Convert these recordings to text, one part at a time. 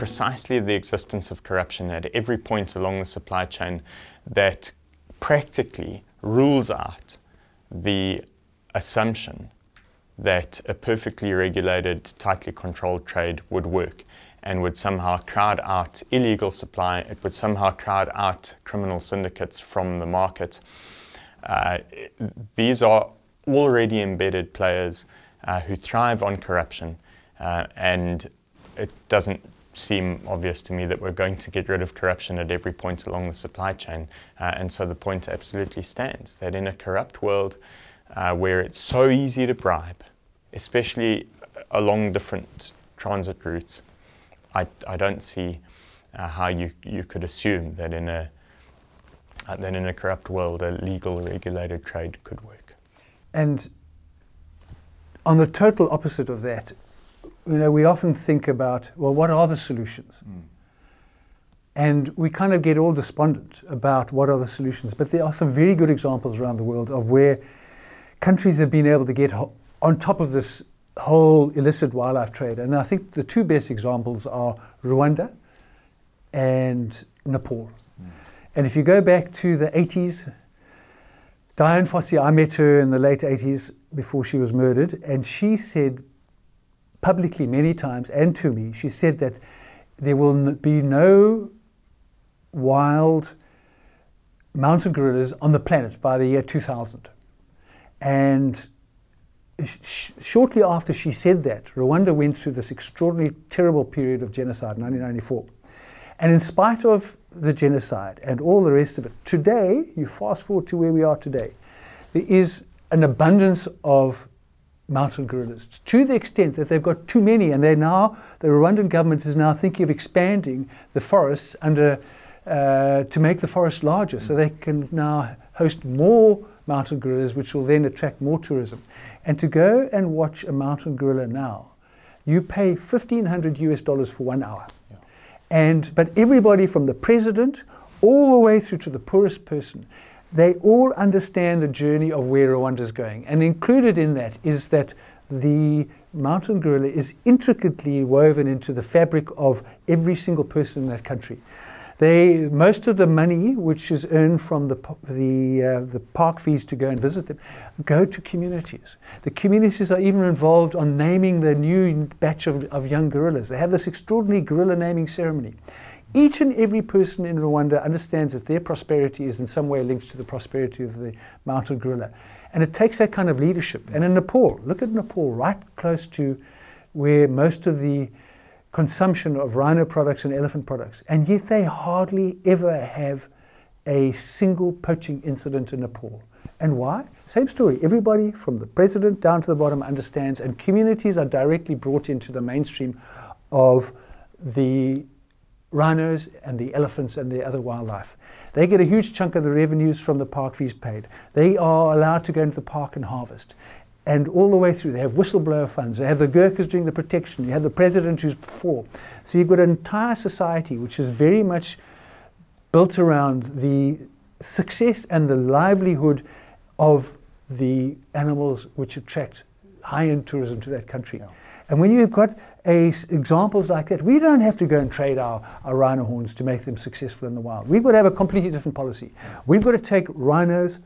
precisely the existence of corruption at every point along the supply chain that practically rules out the assumption that a perfectly regulated, tightly controlled trade would work and would somehow crowd out illegal supply, it would somehow crowd out criminal syndicates from the market. Uh, these are already embedded players uh, who thrive on corruption uh, and it doesn't seem obvious to me that we're going to get rid of corruption at every point along the supply chain. Uh, and so the point absolutely stands that in a corrupt world uh, where it's so easy to bribe, especially along different transit routes, I, I don't see uh, how you, you could assume that in a uh, that in a corrupt world a legal regulated trade could work. And on the total opposite of that you know, we often think about, well, what are the solutions? Mm. And we kind of get all despondent about what are the solutions. But there are some very good examples around the world of where countries have been able to get on top of this whole illicit wildlife trade. And I think the two best examples are Rwanda and Nepal. Mm. And if you go back to the 80s, Diane Fossey, I met her in the late 80s before she was murdered, and she said publicly many times and to me, she said that there will be no wild mountain gorillas on the planet by the year 2000. And sh shortly after she said that, Rwanda went through this extraordinary, terrible period of genocide, 1994. And in spite of the genocide and all the rest of it, today, you fast forward to where we are today, there is an abundance of mountain gorillas to the extent that they've got too many and they're now, the Rwandan government is now thinking of expanding the forests under, uh, to make the forest larger so they can now host more mountain gorillas which will then attract more tourism. And to go and watch a mountain gorilla now, you pay 1500 US dollars for one hour. Yeah. And, but everybody from the president all the way through to the poorest person they all understand the journey of where Rwanda is going. And included in that is that the mountain gorilla is intricately woven into the fabric of every single person in that country. They, most of the money which is earned from the, the, uh, the park fees to go and visit them go to communities. The communities are even involved on naming the new batch of, of young gorillas. They have this extraordinary gorilla naming ceremony each and every person in Rwanda understands that their prosperity is in some way linked to the prosperity of the mountain gorilla. And it takes that kind of leadership. And in Nepal, look at Nepal, right close to where most of the consumption of rhino products and elephant products. And yet they hardly ever have a single poaching incident in Nepal. And why? Same story. Everybody from the president down to the bottom understands, and communities are directly brought into the mainstream of the rhinos and the elephants and the other wildlife. They get a huge chunk of the revenues from the park fees paid. They are allowed to go into the park and harvest. And all the way through, they have whistleblower funds. They have the Gurkhas doing the protection. You have the president who's before. So you've got an entire society which is very much built around the success and the livelihood of the animals which attract high-end tourism to that country. Yeah. And when you've got a, examples like that, we don't have to go and trade our, our rhino horns to make them successful in the wild. We've got to have a completely different policy. We've got to take rhinos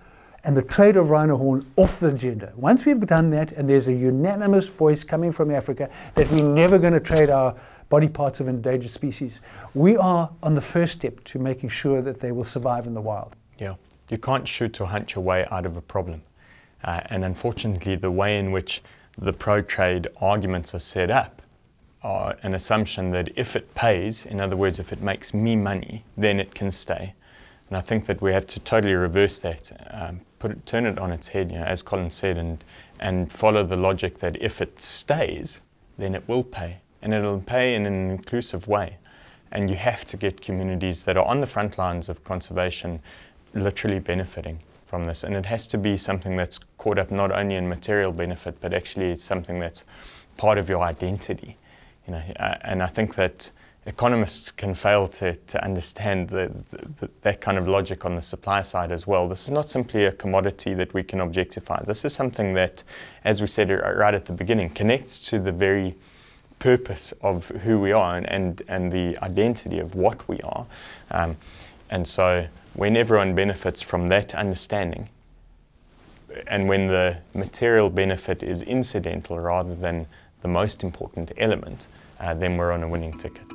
and the trade of rhino horn off the agenda. Once we've done that, and there's a unanimous voice coming from Africa that we're never going to trade our body parts of endangered species, we are on the first step to making sure that they will survive in the wild. Yeah, you can't shoot or hunt your way out of a problem. Uh, and unfortunately, the way in which the pro-trade arguments are set up are uh, an assumption that if it pays, in other words, if it makes me money, then it can stay. And I think that we have to totally reverse that, um, put it, turn it on its head, you know, as Colin said, and, and follow the logic that if it stays, then it will pay. And it'll pay in an inclusive way. And you have to get communities that are on the front lines of conservation literally benefiting from this. And it has to be something that's caught up not only in material benefit, but actually it's something that's part of your identity. You know, uh, and I think that economists can fail to, to understand the, the, that kind of logic on the supply side as well. This is not simply a commodity that we can objectify. This is something that, as we said right at the beginning, connects to the very purpose of who we are and, and, and the identity of what we are. Um, and so when everyone benefits from that understanding, and when the material benefit is incidental rather than the most important element, uh, then we're on a winning ticket.